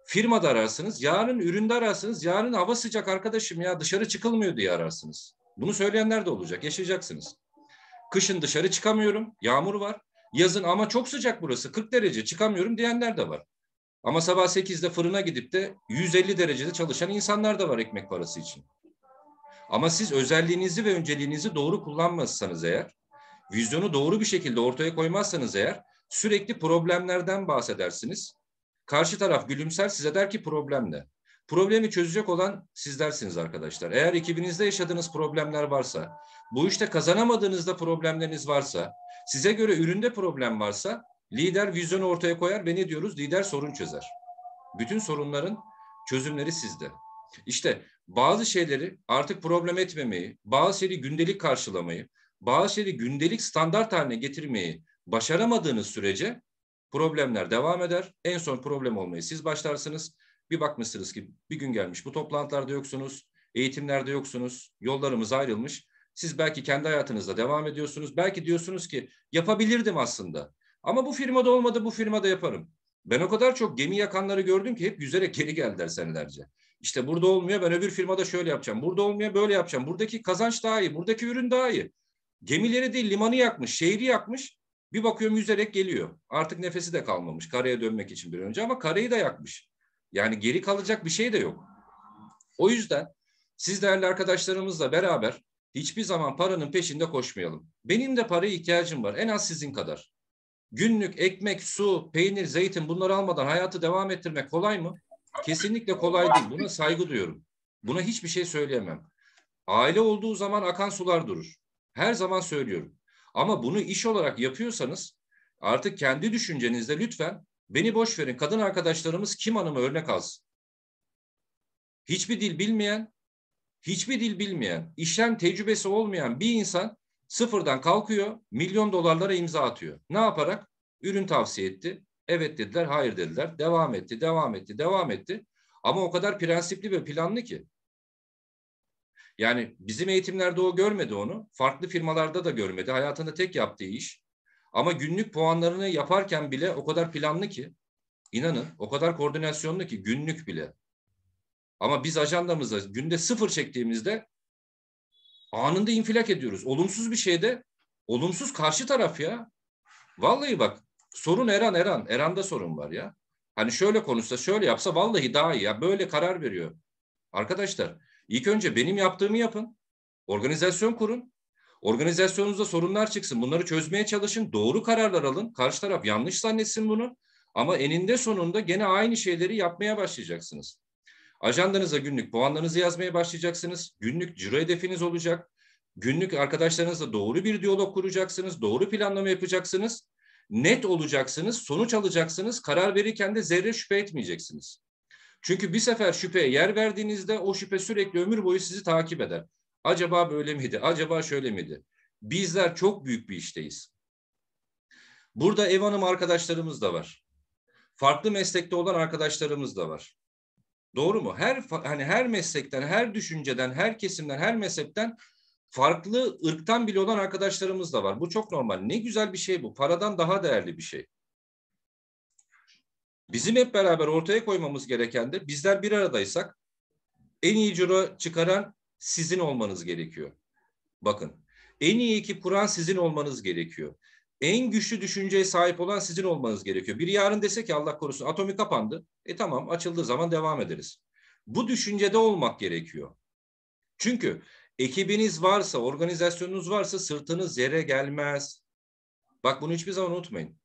firmada ararsınız. Yarın üründe ararsınız. Yarın hava sıcak arkadaşım ya dışarı çıkılmıyor diye ararsınız. Bunu söyleyenler de olacak. Yaşayacaksınız. Kışın dışarı çıkamıyorum. Yağmur var. Yazın ama çok sıcak burası 40 derece çıkamıyorum diyenler de var. Ama sabah 8'de fırına gidip de 150 derecede çalışan insanlar da var ekmek parası için. Ama siz özelliğinizi ve önceliğinizi doğru kullanmazsanız eğer, vizyonu doğru bir şekilde ortaya koymazsanız eğer sürekli problemlerden bahsedersiniz. Karşı taraf gülümser size der ki problem ne? Problemi çözecek olan sizlersiniz arkadaşlar. Eğer ekibinizde yaşadığınız problemler varsa, bu işte kazanamadığınızda problemleriniz varsa, size göre üründe problem varsa lider vizyonu ortaya koyar ve ne diyoruz? Lider sorun çözer. Bütün sorunların çözümleri sizde. İşte bazı şeyleri artık problem etmemeyi, bazı şeyleri gündelik karşılamayı, bazı şeyleri gündelik standart haline getirmeyi başaramadığınız sürece problemler devam eder. En son problem olmayı siz başlarsınız. Bir bakmışsınız ki bir gün gelmiş bu toplantılarda yoksunuz, eğitimlerde yoksunuz, yollarımız ayrılmış. Siz belki kendi hayatınızda devam ediyorsunuz. Belki diyorsunuz ki yapabilirdim aslında. Ama bu firmada olmadı bu firmada yaparım. Ben o kadar çok gemi yakanları gördüm ki hep yüzerek geri geldiler senelerce. İşte burada olmuyor ben öbür firmada şöyle yapacağım. Burada olmuyor böyle yapacağım. Buradaki kazanç daha iyi. Buradaki ürün daha iyi. Gemileri değil limanı yakmış, şehri yakmış. Bir bakıyorum yüzerek geliyor. Artık nefesi de kalmamış karaya dönmek için bir önce ama karayı da yakmış. Yani geri kalacak bir şey de yok. O yüzden siz değerli arkadaşlarımızla beraber hiçbir zaman paranın peşinde koşmayalım. Benim de paraya ihtiyacım var en az sizin kadar. Günlük ekmek, su, peynir, zeytin bunları almadan hayatı devam ettirmek kolay mı? Kesinlikle kolay değil. Buna saygı duyuyorum. Buna hiçbir şey söyleyemem. Aile olduğu zaman akan sular durur. Her zaman söylüyorum. Ama bunu iş olarak yapıyorsanız artık kendi düşüncenizde lütfen beni boş verin. Kadın arkadaşlarımız kim hanımı örnek alsın. Hiçbir dil bilmeyen, hiçbir dil bilmeyen, işlem tecrübesi olmayan bir insan sıfırdan kalkıyor, milyon dolarlara imza atıyor. Ne yaparak? Ürün tavsiye etti, Evet dediler, hayır dediler. Devam etti, devam etti, devam etti. Ama o kadar prensipli ve planlı ki. Yani bizim eğitimlerde o görmedi onu. Farklı firmalarda da görmedi. Hayatında tek yaptığı iş. Ama günlük puanlarını yaparken bile o kadar planlı ki. inanın o kadar koordinasyonlu ki günlük bile. Ama biz ajandamızda günde sıfır çektiğimizde anında infilak ediyoruz. Olumsuz bir şeyde olumsuz karşı taraf ya. Vallahi bak Sorun Eren Eren. Eren'de sorun var ya. Hani şöyle konuşsa şöyle yapsa vallahi daha iyi ya. Böyle karar veriyor. Arkadaşlar ilk önce benim yaptığımı yapın. Organizasyon kurun. Organizasyonunuzda sorunlar çıksın. Bunları çözmeye çalışın. Doğru kararlar alın. Karşı taraf yanlış zannetsin bunu. Ama eninde sonunda gene aynı şeyleri yapmaya başlayacaksınız. Ajandanıza günlük puanlarınızı yazmaya başlayacaksınız. Günlük ciro hedefiniz olacak. Günlük arkadaşlarınızla doğru bir diyalog kuracaksınız. Doğru planlama yapacaksınız net olacaksınız, sonuç alacaksınız, karar verirken de zerre şüphe etmeyeceksiniz. Çünkü bir sefer şüpheye yer verdiğinizde o şüphe sürekli ömür boyu sizi takip eder. Acaba böyle miydi? Acaba şöyle miydi? Bizler çok büyük bir işteyiz. Burada ev hanım arkadaşlarımız da var. Farklı meslekte olan arkadaşlarımız da var. Doğru mu? Her hani her meslekten, her düşünceden, her kesimden, her mezhepten farklı ırktan bile olan arkadaşlarımız da var. Bu çok normal. Ne güzel bir şey bu. Paradan daha değerli bir şey. Bizim hep beraber ortaya koymamız gereken de bizler bir aradaysak en iyi ciro çıkaran sizin olmanız gerekiyor. Bakın en iyi ekip kuran sizin olmanız gerekiyor. En güçlü düşünceye sahip olan sizin olmanız gerekiyor. Bir yarın dese ki Allah korusun atomi kapandı. E tamam açıldığı zaman devam ederiz. Bu düşüncede olmak gerekiyor. Çünkü Ekibiniz varsa, organizasyonunuz varsa sırtınız yere gelmez. Bak bunu hiçbir zaman unutmayın.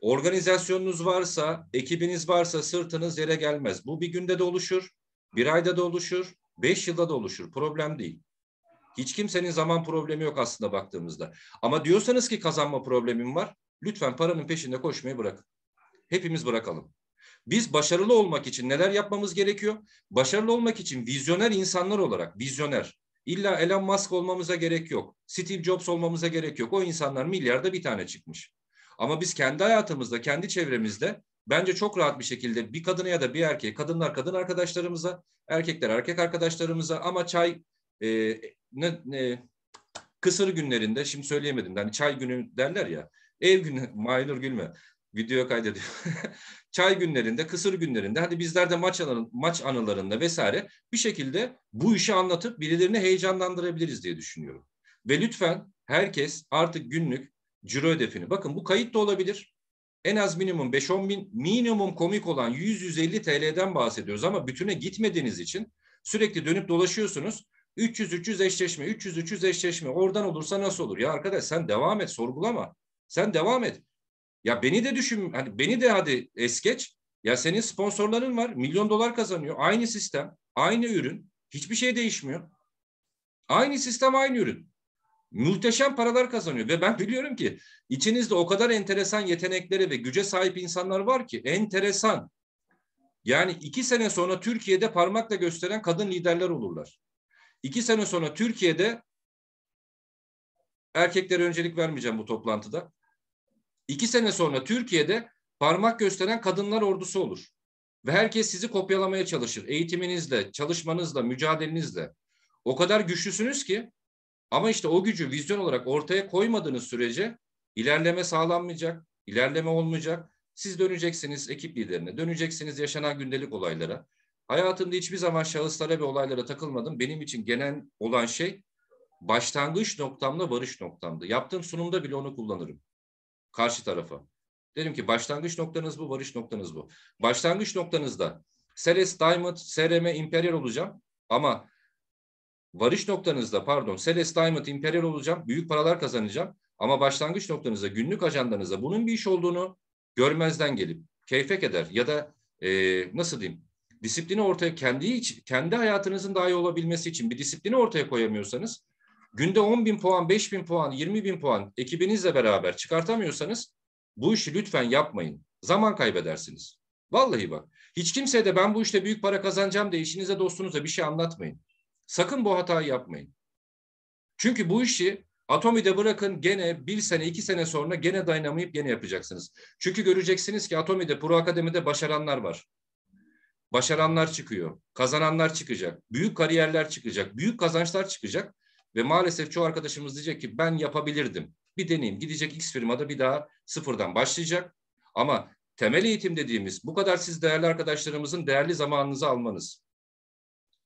Organizasyonunuz varsa, ekibiniz varsa sırtınız yere gelmez. Bu bir günde de oluşur, bir ayda da oluşur, beş yılda da oluşur. Problem değil. Hiç kimsenin zaman problemi yok aslında baktığımızda. Ama diyorsanız ki kazanma problemim var, lütfen paranın peşinde koşmayı bırakın. Hepimiz bırakalım. Biz başarılı olmak için neler yapmamız gerekiyor? Başarılı olmak için vizyoner insanlar olarak, vizyoner, İlla Elon Musk olmamıza gerek yok. Steve Jobs olmamıza gerek yok. O insanlar milyarda bir tane çıkmış. Ama biz kendi hayatımızda, kendi çevremizde bence çok rahat bir şekilde bir kadına ya da bir erkeğe, kadınlar kadın arkadaşlarımıza, erkekler erkek arkadaşlarımıza ama çay e, ne, ne, kısır günlerinde şimdi söyleyemedim. Yani çay günü derler ya. Ev günü, Maynur gülme video kaydediyor. Çay günlerinde, kısır günlerinde hadi bizler de maç, anı, maç anılarında vesaire bir şekilde bu işi anlatıp birilerini heyecanlandırabiliriz diye düşünüyorum. Ve lütfen herkes artık günlük ciro hedefini. Bakın bu kayıt da olabilir. En az minimum 5-10 bin, minimum komik olan 100-150 TL'den bahsediyoruz ama bütüne gitmediğiniz için sürekli dönüp dolaşıyorsunuz. 300-300 eşleşme, 300-300 eşleşme oradan olursa nasıl olur? Ya arkadaş sen devam et, sorgulama. Sen devam et. Ya beni de düşün, hani beni de hadi es geç. Ya senin sponsorların var, milyon dolar kazanıyor. Aynı sistem, aynı ürün. Hiçbir şey değişmiyor. Aynı sistem, aynı ürün. Muhteşem paralar kazanıyor ve ben biliyorum ki içinizde o kadar enteresan yeteneklere ve güce sahip insanlar var ki enteresan. Yani iki sene sonra Türkiye'de parmakla gösteren kadın liderler olurlar. İki sene sonra Türkiye'de erkeklere öncelik vermeyeceğim bu toplantıda. İki sene sonra Türkiye'de parmak gösteren kadınlar ordusu olur. Ve herkes sizi kopyalamaya çalışır. Eğitiminizle, çalışmanızla, mücadelenizle. O kadar güçlüsünüz ki ama işte o gücü vizyon olarak ortaya koymadığınız sürece ilerleme sağlanmayacak, ilerleme olmayacak. Siz döneceksiniz ekip liderine, döneceksiniz yaşanan gündelik olaylara. Hayatımda hiçbir zaman şahıslara ve olaylara takılmadım. Benim için genel olan şey başlangıç noktamla barış noktamdı. Yaptığım sunumda bile onu kullanırım karşı tarafa. Dedim ki başlangıç noktanız bu, varış noktanız bu. Başlangıç noktanızda Ceres Diamond, SRM Imperial olacağım ama varış noktanızda pardon Ceres Diamond Imperial olacağım, büyük paralar kazanacağım ama başlangıç noktanızda, günlük ajandanızda bunun bir iş olduğunu görmezden gelip keyfek eder ya da e, nasıl diyeyim disiplini ortaya kendi iç, kendi hayatınızın daha iyi olabilmesi için bir disiplini ortaya koyamıyorsanız günde 10 bin puan, 5 bin puan, 20 bin puan ekibinizle beraber çıkartamıyorsanız bu işi lütfen yapmayın. Zaman kaybedersiniz. Vallahi bak. Hiç kimseye de ben bu işte büyük para kazanacağım diye işinize dostunuza bir şey anlatmayın. Sakın bu hatayı yapmayın. Çünkü bu işi Atomi'de bırakın gene bir sene iki sene sonra gene dayanamayıp gene yapacaksınız. Çünkü göreceksiniz ki Atomi'de Pro Akademi'de başaranlar var. Başaranlar çıkıyor. Kazananlar çıkacak. Büyük kariyerler çıkacak. Büyük kazançlar çıkacak. Ve maalesef çoğu arkadaşımız diyecek ki ben yapabilirdim. Bir deneyim gidecek X firmada bir daha sıfırdan başlayacak. Ama temel eğitim dediğimiz bu kadar siz değerli arkadaşlarımızın değerli zamanınızı almanız.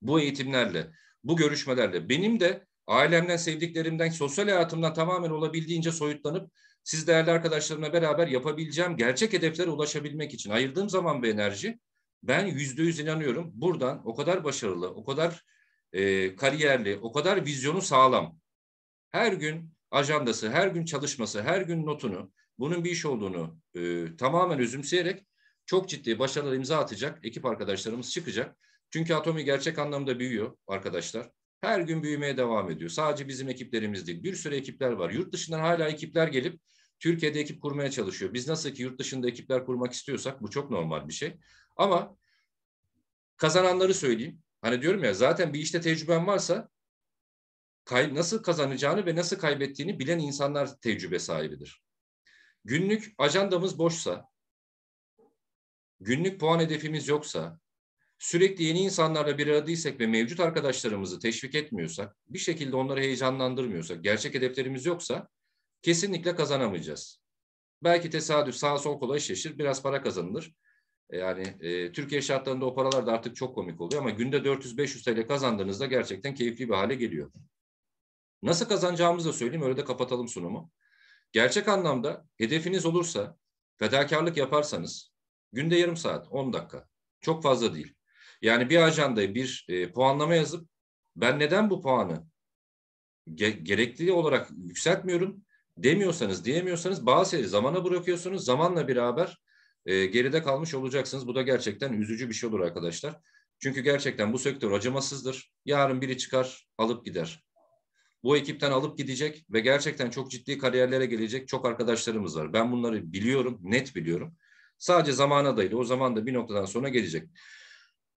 Bu eğitimlerle, bu görüşmelerle benim de ailemden, sevdiklerimden, sosyal hayatımdan tamamen olabildiğince soyutlanıp siz değerli arkadaşlarımla beraber yapabileceğim gerçek hedeflere ulaşabilmek için ayırdığım zaman ve enerji ben yüzde yüz inanıyorum buradan o kadar başarılı, o kadar e, kariyerli, o kadar vizyonu sağlam. Her gün ajandası, her gün çalışması, her gün notunu, bunun bir iş olduğunu e, tamamen özümseyerek çok ciddi başarılar imza atacak ekip arkadaşlarımız çıkacak. Çünkü Atomi gerçek anlamda büyüyor arkadaşlar. Her gün büyümeye devam ediyor. Sadece bizim ekiplerimiz değil. Bir sürü ekipler var. Yurt dışından hala ekipler gelip Türkiye'de ekip kurmaya çalışıyor. Biz nasıl ki yurt dışında ekipler kurmak istiyorsak bu çok normal bir şey. Ama kazananları söyleyeyim. Hani diyorum ya zaten bir işte tecrüben varsa kay, nasıl kazanacağını ve nasıl kaybettiğini bilen insanlar tecrübe sahibidir. Günlük ajandamız boşsa, günlük puan hedefimiz yoksa, sürekli yeni insanlarla bir aradaysak ve mevcut arkadaşlarımızı teşvik etmiyorsak, bir şekilde onları heyecanlandırmıyorsak, gerçek hedeflerimiz yoksa kesinlikle kazanamayacağız. Belki tesadüf sağ sol kola eşleşir, biraz para kazanılır. E, yani e, Türkiye şartlarında o paralar da artık çok komik oluyor ama günde 400-500 TL kazandığınızda gerçekten keyifli bir hale geliyor. Nasıl kazanacağımızı da söyleyeyim öyle de kapatalım sunumu. Gerçek anlamda hedefiniz olursa fedakarlık yaparsanız günde yarım saat 10 dakika çok fazla değil. Yani bir ajandaya bir e, puanlama yazıp ben neden bu puanı ge- gerekli olarak yükseltmiyorum demiyorsanız diyemiyorsanız bazı şeyleri zamana bırakıyorsunuz. Zamanla beraber e, geride kalmış olacaksınız. Bu da gerçekten üzücü bir şey olur arkadaşlar. Çünkü gerçekten bu sektör acımasızdır. Yarın biri çıkar, alıp gider. Bu ekipten alıp gidecek ve gerçekten çok ciddi kariyerlere gelecek çok arkadaşlarımız var. Ben bunları biliyorum, net biliyorum. Sadece zamana dayalı. O zaman da bir noktadan sonra gelecek.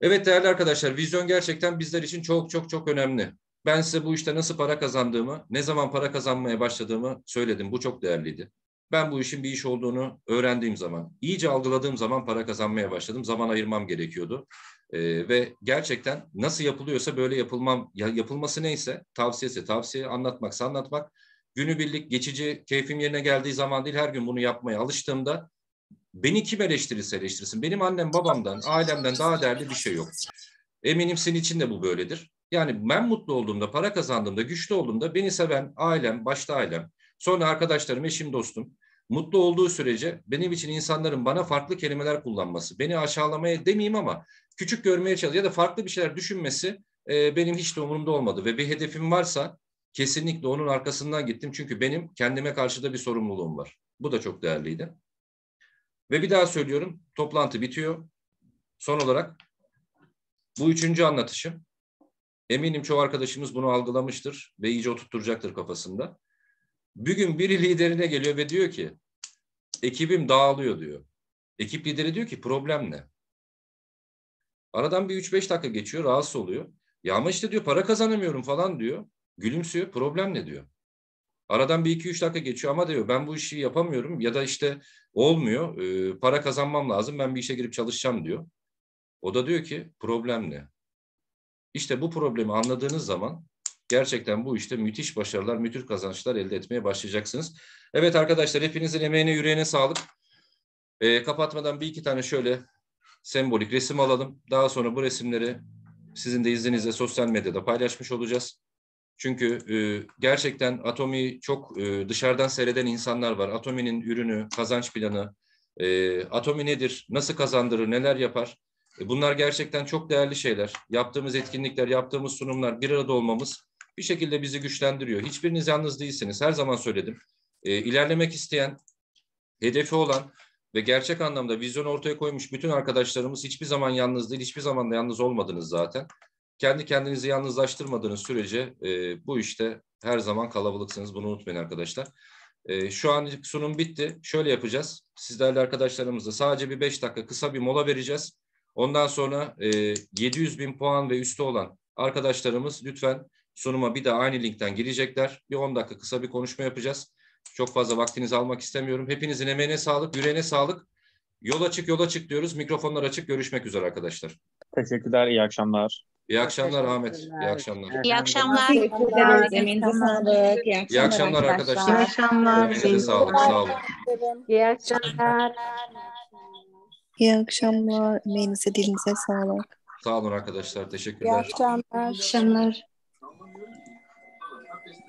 Evet değerli arkadaşlar, vizyon gerçekten bizler için çok çok çok önemli. Ben size bu işte nasıl para kazandığımı, ne zaman para kazanmaya başladığımı söyledim. Bu çok değerliydi. Ben bu işin bir iş olduğunu öğrendiğim zaman, iyice algıladığım zaman para kazanmaya başladım. Zaman ayırmam gerekiyordu. Ee, ve gerçekten nasıl yapılıyorsa böyle yapılmam, ya, yapılması neyse tavsiyesi tavsiye, anlatmaksa anlatmak. Günübirlik geçici keyfim yerine geldiği zaman değil her gün bunu yapmaya alıştığımda beni kim eleştirirse eleştirsin. Benim annem babamdan, ailemden daha değerli bir şey yok. Eminim senin için de bu böyledir. Yani ben mutlu olduğumda, para kazandığımda, güçlü olduğumda beni seven ailem, başta ailem, sonra arkadaşlarım, eşim, dostum, Mutlu olduğu sürece benim için insanların bana farklı kelimeler kullanması, beni aşağılamaya demeyeyim ama küçük görmeye çalış ya da farklı bir şeyler düşünmesi e, benim hiç de umurumda olmadı. Ve bir hedefim varsa kesinlikle onun arkasından gittim. Çünkü benim kendime karşı da bir sorumluluğum var. Bu da çok değerliydi. Ve bir daha söylüyorum toplantı bitiyor. Son olarak bu üçüncü anlatışım. Eminim çoğu arkadaşımız bunu algılamıştır ve iyice oturtacaktır kafasında. Bir gün biri liderine geliyor ve diyor ki ekibim dağılıyor diyor. Ekip lideri diyor ki problem ne? Aradan bir 3-5 dakika geçiyor rahatsız oluyor. Ya ama işte diyor para kazanamıyorum falan diyor. Gülümsüyor problem ne diyor. Aradan bir 2-3 dakika geçiyor ama diyor ben bu işi yapamıyorum ya da işte olmuyor ee, para kazanmam lazım ben bir işe girip çalışacağım diyor. O da diyor ki problem ne? İşte bu problemi anladığınız zaman gerçekten bu işte müthiş başarılar, müthiş kazançlar elde etmeye başlayacaksınız. Evet arkadaşlar hepinizin emeğine, yüreğine sağlık. E, kapatmadan bir iki tane şöyle sembolik resim alalım. Daha sonra bu resimleri sizin de izninizle sosyal medyada paylaşmış olacağız. Çünkü e, gerçekten Atomi çok e, dışarıdan seyreden insanlar var. Atomi'nin ürünü, kazanç planı, e, Atomi nedir, nasıl kazandırır, neler yapar? E, bunlar gerçekten çok değerli şeyler. Yaptığımız etkinlikler, yaptığımız sunumlar, bir arada olmamız bir şekilde bizi güçlendiriyor. Hiçbiriniz yalnız değilsiniz. Her zaman söyledim. E, ilerlemek isteyen, hedefi olan ve gerçek anlamda vizyon ortaya koymuş bütün arkadaşlarımız hiçbir zaman yalnız değil, hiçbir zaman da yalnız olmadınız zaten. Kendi kendinizi yalnızlaştırmadığınız sürece e, bu işte her zaman kalabalıksınız. Bunu unutmayın arkadaşlar. E, şu an sunum bitti. Şöyle yapacağız. Sizlerle arkadaşlarımızla sadece bir beş dakika kısa bir mola vereceğiz. Ondan sonra e, 700 bin puan ve üstü olan arkadaşlarımız lütfen Sunuma bir daha aynı linkten girecekler. Bir 10 dakika kısa bir konuşma yapacağız. Çok fazla vaktinizi almak istemiyorum. Hepinizin emeğine sağlık, yüreğine sağlık. Yola çık, yola çık diyoruz. Mikrofonlar açık. Görüşmek üzere arkadaşlar. Teşekkürler, iyi akşamlar. İyi akşamlar Ahmet. İyi akşamlar. İyi akşamlar. Teşekkürler. Eminize sağlık. İyi akşamlar, arkadaşlar. İyi akşamlar. Eminize sağlık. Sağ olun. İyi akşamlar. İyi akşamlar. Emeğinize, dilinize sağlık. Sağ olun arkadaşlar. Teşekkürler. İyi akşamlar. İyi akşamlar.